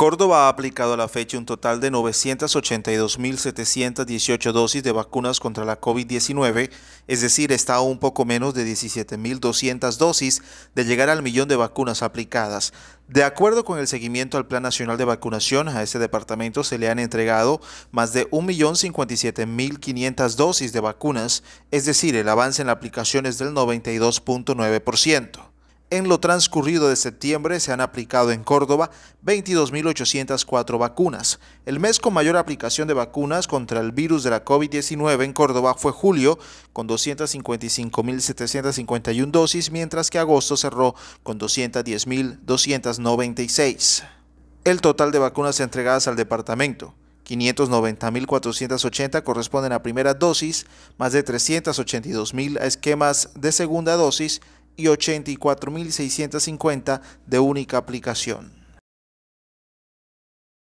Córdoba ha aplicado a la fecha un total de 982.718 dosis de vacunas contra la COVID-19, es decir, está a un poco menos de 17.200 dosis de llegar al millón de vacunas aplicadas. De acuerdo con el seguimiento al Plan Nacional de Vacunación, a ese departamento se le han entregado más de 1.057.500 dosis de vacunas, es decir, el avance en la aplicación es del 92.9%. En lo transcurrido de septiembre se han aplicado en Córdoba 22.804 vacunas. El mes con mayor aplicación de vacunas contra el virus de la COVID-19 en Córdoba fue julio, con 255.751 dosis, mientras que agosto cerró con 210.296. El total de vacunas entregadas al departamento. 590.480 corresponden a primera dosis, más de 382.000 a esquemas de segunda dosis, y 84.650 de única aplicación.